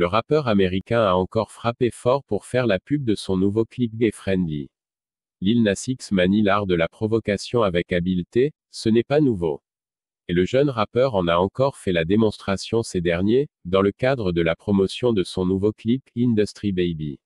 le rappeur américain a encore frappé fort pour faire la pub de son nouveau clip Gay Friendly. Lil Nas X manie l'art de la provocation avec habileté, ce n'est pas nouveau. Et le jeune rappeur en a encore fait la démonstration ces derniers, dans le cadre de la promotion de son nouveau clip Industry Baby.